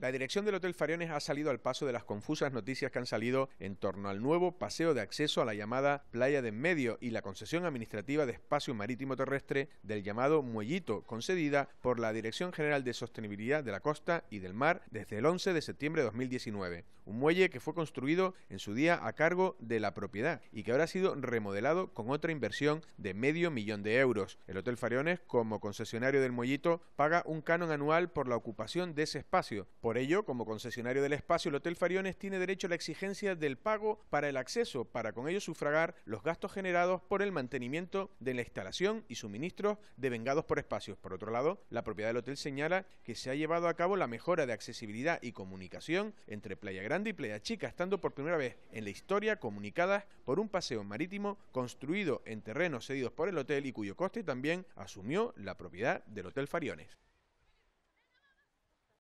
La dirección del Hotel Fariones ha salido al paso de las confusas noticias que han salido en torno al nuevo paseo de acceso a la llamada Playa de Medio y la concesión administrativa de espacio marítimo terrestre del llamado Muellito, concedida por la Dirección General de Sostenibilidad de la Costa y del Mar desde el 11 de septiembre de 2019. Un muelle que fue construido en su día a cargo de la propiedad y que habrá sido remodelado con otra inversión de medio millón de euros. El Hotel Fariones, como concesionario del Muellito, paga un canon anual por la ocupación de ese espacio. Por ello, como concesionario del espacio, el Hotel Fariones tiene derecho a la exigencia del pago para el acceso, para con ello sufragar los gastos generados por el mantenimiento de la instalación y suministros de vengados por espacios. Por otro lado, la propiedad del hotel señala que se ha llevado a cabo la mejora de accesibilidad y comunicación entre Playa Grande y Playa Chica, estando por primera vez en la historia comunicadas por un paseo marítimo construido en terrenos cedidos por el hotel y cuyo coste también asumió la propiedad del Hotel Fariones.